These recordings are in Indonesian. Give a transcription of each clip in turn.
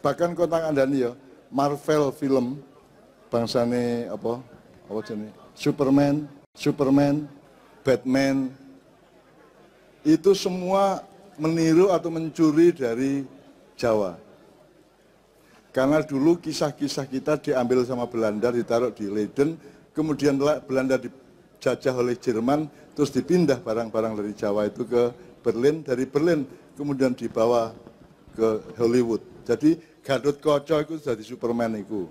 Bahkan kontak andani ya Marvel film bangsane apa? Apa jenis Superman, Superman, Batman itu semua meniru atau mencuri dari Jawa. Karena dulu kisah-kisah kita diambil sama Belanda, ditaruh di Leiden, kemudian Belanda dijajah oleh Jerman, terus dipindah barang-barang dari Jawa itu ke Berlin, dari Berlin kemudian dibawa ke Hollywood. Jadi Gandut kocok itu jadi Superman iku.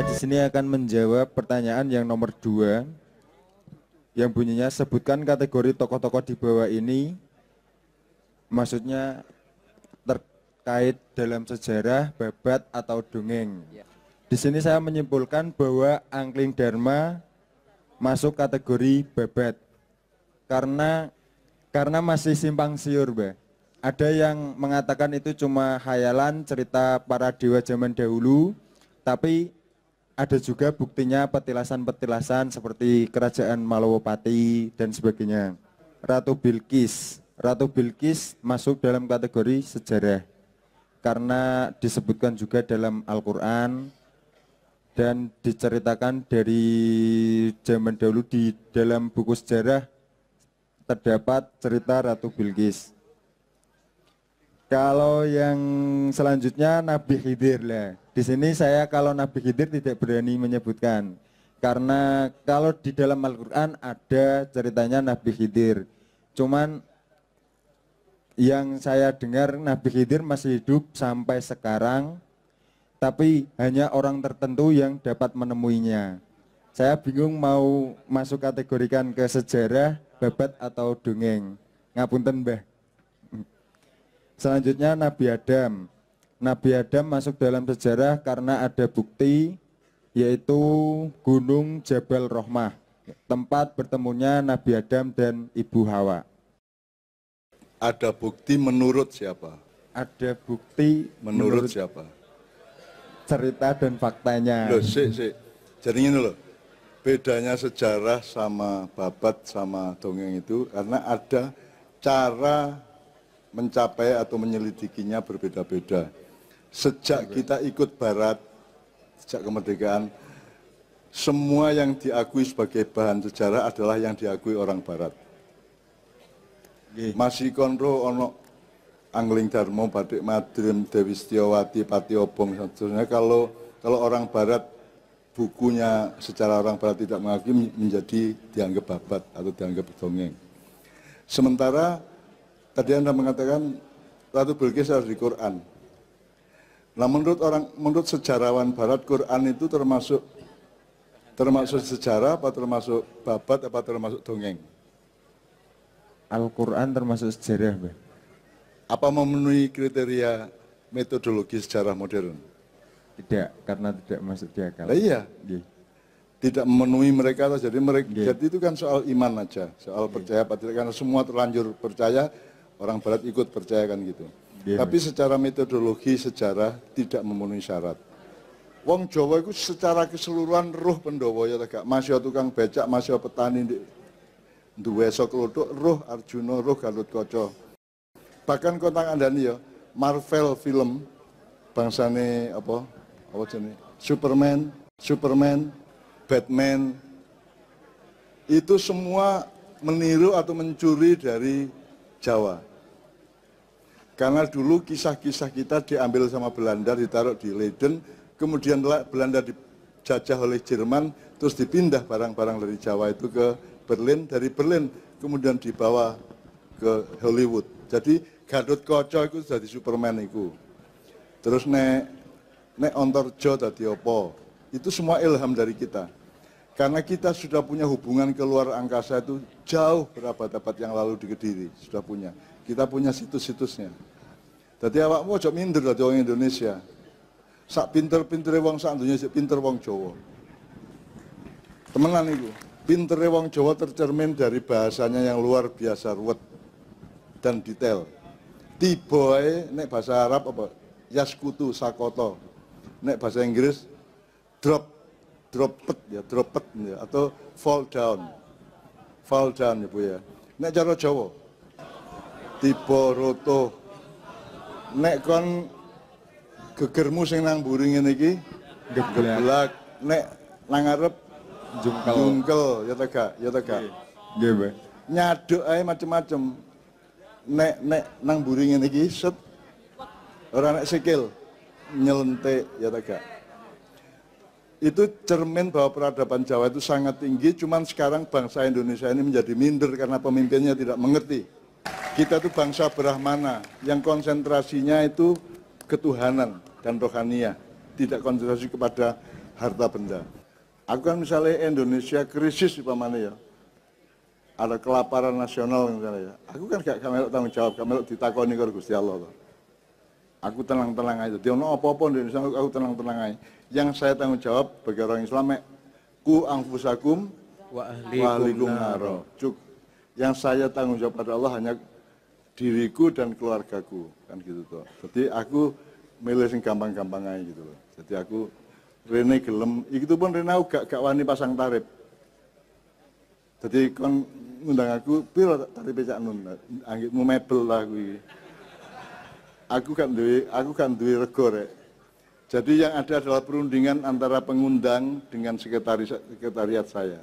saya di sini akan menjawab pertanyaan yang nomor dua yang bunyinya sebutkan kategori tokoh-tokoh di bawah ini maksudnya terkait dalam sejarah, babat atau dongeng. Ya. Di sini saya menyimpulkan bahwa Angling Dharma masuk kategori babat karena karena masih simpang siur, Mbak. Ada yang mengatakan itu cuma khayalan cerita para dewa zaman dahulu, tapi ada juga buktinya petilasan-petilasan seperti Kerajaan Malawapati dan sebagainya. Ratu Bilqis, Ratu Bilqis masuk dalam kategori sejarah karena disebutkan juga dalam Al-Qur'an dan diceritakan dari zaman dahulu di dalam buku sejarah terdapat cerita Ratu Bilqis. Kalau yang selanjutnya Nabi Khidir lah. Di sini saya kalau Nabi Khidir tidak berani menyebutkan karena kalau di dalam Al-Qur'an ada ceritanya Nabi Khidir. Cuman yang saya dengar Nabi Khidir masih hidup sampai sekarang tapi hanya orang tertentu yang dapat menemuinya. Saya bingung mau masuk kategorikan ke sejarah, babat atau dongeng. Ngapunten, Mbah. Selanjutnya Nabi Adam. Nabi Adam masuk dalam sejarah karena ada bukti yaitu Gunung Jabal Rohmah, tempat bertemunya Nabi Adam dan Ibu Hawa. Ada bukti menurut siapa? Ada bukti menurut, menurut siapa? Cerita dan faktanya. Loh, si, si. Jadi ini loh, bedanya sejarah sama babat sama dongeng itu karena ada cara mencapai atau menyelidikinya berbeda-beda. Sejak kita ikut Barat, sejak kemerdekaan, semua yang diakui sebagai bahan sejarah adalah yang diakui orang Barat. Masih konro ono Angling Darmo, Batik Madrim, Dewi Setiawati, Pati Obong, seterusnya. Kalau kalau orang Barat bukunya secara orang Barat tidak mengakui menjadi dianggap babat atau dianggap dongeng. Sementara Tadi Anda mengatakan Ratu Bilqis harus di Quran. Nah menurut orang, menurut sejarawan Barat Quran itu termasuk termasuk sejarah apa termasuk babat apa termasuk dongeng? Al-Quran termasuk sejarah, Mbak. Apa memenuhi kriteria metodologi sejarah modern? Tidak, karena tidak masuk di akal. Nah, iya. Yeah. Tidak memenuhi mereka, jadi mereka yeah. jadi itu kan soal iman aja, soal yeah. percaya, tidak karena semua terlanjur percaya, Orang Barat ikut percaya kan gitu. Yeah. Tapi secara metodologi sejarah tidak memenuhi syarat. Wong Jawa itu secara keseluruhan roh pendowo ya tegak. Masih ya tukang becak, masih ya petani di duwe soklodok, roh Arjuna, roh Galut Koco. Bahkan kontang andani ya, Marvel film bangsane apa? Apa jenis? Superman, Superman, Batman. Itu semua meniru atau mencuri dari Jawa. Karena dulu kisah-kisah kita diambil sama Belanda, ditaruh di Leiden, kemudian Belanda dijajah oleh Jerman, terus dipindah barang-barang dari Jawa itu ke Berlin, dari Berlin kemudian dibawa ke Hollywood. Jadi Gadot Kocok itu jadi Superman itu. Terus nek nek Ontorjo tadi opo. Itu semua ilham dari kita. Karena kita sudah punya hubungan ke luar angkasa itu jauh berapa dapat yang lalu di Kediri, sudah punya. Kita punya situs-situsnya. Jadi awakmu aja minder lah orang Indonesia. Sak pinter pinter wong sak dunia sik pinter wong Jawa. Temenan itu. Pinter wong Jawa tercermin dari bahasanya yang luar biasa ruwet dan detail. Tiboe nek bahasa Arab apa? Yaskutu sakoto. Nek bahasa Inggris drop droppet ya, droppet ya atau fall down. Fall down ya Bu ya. Nek cara Jawa Tibo roto nek kon gegermu sing nang buri ngene iki geblak nek nang ngarep jungkel jungkel ya ta gak ya ta gak nggih be nyaduk ae macem-macem nek nek nang buri ngene iki set ora nek sikil nyelentik ya ta itu cermin bahwa peradaban Jawa itu sangat tinggi, cuman sekarang bangsa Indonesia ini menjadi minder karena pemimpinnya tidak mengerti. Kita itu bangsa Brahmana yang konsentrasinya itu ketuhanan dan rohania, tidak konsentrasi kepada harta benda. Aku kan misalnya Indonesia krisis mana ya, ada kelaparan nasional misalnya ya. Aku kan gak kamera tanggung jawab, kamera ditakoni karo Gusti Allah. Loh. Aku tenang-tenang aja. Dia ono apa-apa di Indonesia, aku tenang-tenang aja. Yang saya tanggung jawab bagi orang Islam, ku angfusakum wa ahlikum naro. Yang saya tanggung jawab pada Allah hanya diriku dan keluargaku kan gitu toh. Jadi aku milih sing gampang-gampang aja gitu loh. Jadi aku Rene gelem, itu pun Rene aku gak, gak wani pasang tarif. Jadi kon ngundang aku, piro tarif cak nun, mau mebel lah aku Aku kan duwe, aku kan duwe rego rek. Jadi yang ada adalah perundingan antara pengundang dengan sekretaris sekretariat saya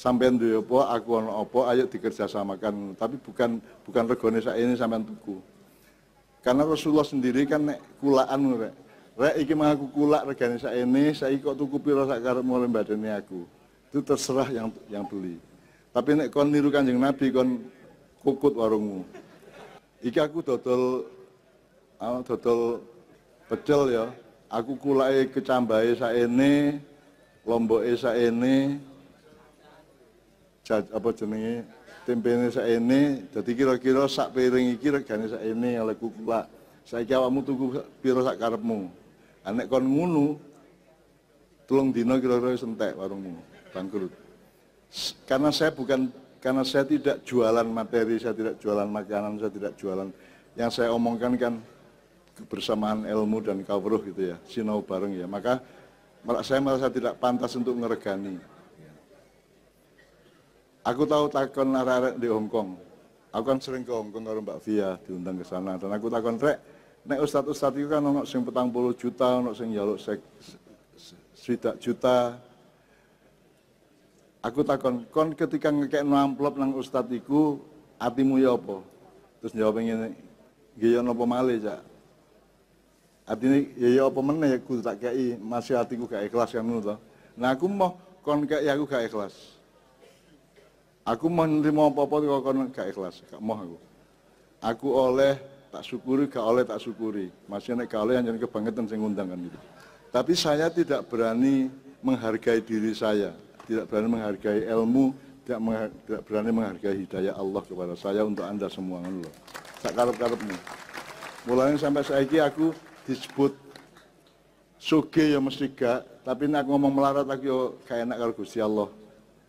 sampean duwe apa, aku ono apa, ayo dikerjasamakan. Tapi bukan bukan saya ini sampean tuku. Karena Rasulullah sendiri kan nek kulaan rek. Rek iki mengaku kulak regane ini, saya kok tuku pira sak karepmu oleh badane aku. Itu terserah yang yang beli. Tapi nek kon niru Kanjeng Nabi kon kukut warungmu. Iki aku dodol aku ah, dodol pecel ya. Aku kulake kecambahe ini, lomboke ini, apa jenenge tempene ini jadi kira-kira sak piring iki regane ini oleh kula saiki awakmu tuku piro sak karepmu anek kon ngunu tolong dino kira-kira sentek warungmu bangkrut karena saya bukan karena saya tidak jualan materi saya tidak jualan makanan saya tidak jualan yang saya omongkan kan kebersamaan ilmu dan kawruh gitu ya sinau bareng ya maka saya merasa tidak pantas untuk ngeregani Aku tahu takon arek di Hong Kong. Aku kan sering ke Hong Kong karo Mbak Via diundang ke sana dan aku takon rek nek ustaz-ustaz itu kan ono sing puluh juta, ono sing jaluk sek sekitar juta. Aku takon, kon ketika ngekek amplop nang ustaz iku atimu ya apa? Terus jawab ngene, nggih ya napa male, Cak. Atine ya ya apa mana ya aku tak kaya masih atiku gak ikhlas kan ngono Nah aku mau kon kei aku gak ikhlas. Aku menerima apa-apa kok kono gak ikhlas, gak mau aku. Aku oleh tak syukuri, gak oleh tak syukuri. Masih nek gak oleh yang kebangetan saya ngundang kan gitu. Tapi saya tidak berani menghargai diri saya, tidak berani menghargai ilmu, tidak, mengha- tidak berani menghargai hidayah Allah kepada saya untuk anda semua Allah. Kan tak karep nih. Mulanya sampai ini aku disebut suge ya mesti gak, tapi nak ngomong melarat lagi yo ya kayak enak kalau Gusti Allah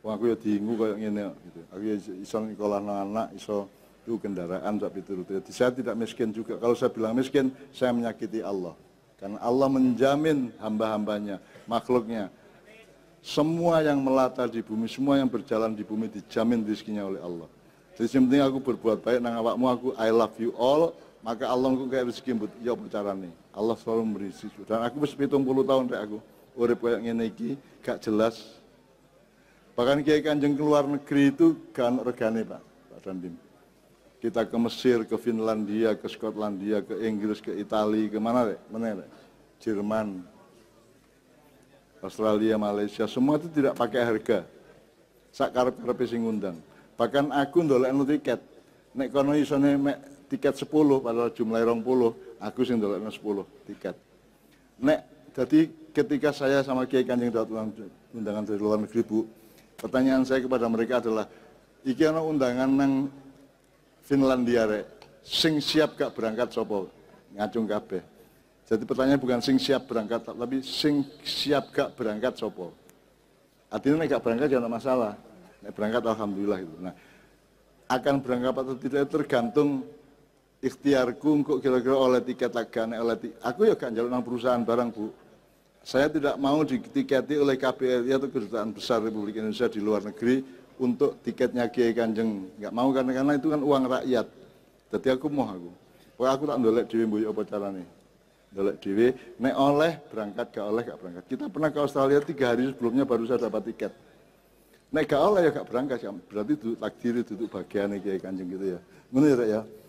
wah aku ya diinggu kayak gini, gitu. Aku ya iso sekolah anak, anak bisa itu kendaraan tapi itu Jadi saya tidak miskin juga. Kalau saya bilang miskin, saya menyakiti Allah. Karena Allah menjamin hamba-hambanya, makhluknya. Semua yang melata di bumi, semua yang berjalan di bumi dijamin rezekinya oleh Allah. Jadi yang penting aku berbuat baik nang awakmu aku I love you all, maka Allah aku kayak rezeki ya berbicara nih. Allah selalu memberi Dan aku wis 70 tahun aku urip kayak ngene iki, gak jelas, Bahkan Kiai Kanjeng keluar negeri itu kan regane Pak, Pak Dandim. Kita ke Mesir, ke Finlandia, ke Skotlandia, ke Inggris, ke Italia, ke mana deh? Mana deh? Jerman, Australia, Malaysia, semua itu tidak pakai harga. Sakar karep undang. ngundang. Bahkan aku ndolekno tiket. Nek kono isone mek tiket sepuluh padahal jumlah puluh, aku sing ndolekno sepuluh tiket. Nek jadi ketika saya sama Kiai Kanjeng Datuk undangan dari luar negeri Bu, Pertanyaan saya kepada mereka adalah, iki ana undangan nang Finlandia rek. Sing siap gak berangkat sopo? Ngacung kabeh. Jadi pertanyaan bukan sing siap berangkat, tapi sing siap gak berangkat sopo. Artinya nek gak berangkat jangan ya masalah. Nek berangkat alhamdulillah itu. Nah, akan berangkat atau tidak tergantung ikhtiarku kok kira-kira oleh tiket lagane oleh tiket. aku ya kan jalan perusahaan barang Bu saya tidak mau ditiketi oleh KBRI atau Kedutaan Besar Republik Indonesia di luar negeri untuk tiketnya Kiai Kanjeng. Enggak mau karena, karena itu kan uang rakyat. Jadi aku mau aku. Pokoknya aku tak ndolek dhewe mbuyu apa carane. Ndolek dhewe nek oleh berangkat gak oleh gak berangkat. Kita pernah ke Australia tiga hari sebelumnya baru saya dapat tiket. Nek gak oleh ya gak berangkat. Berarti itu takdir itu bagian Kiai Kanjeng gitu ya. Menurut ya. ya?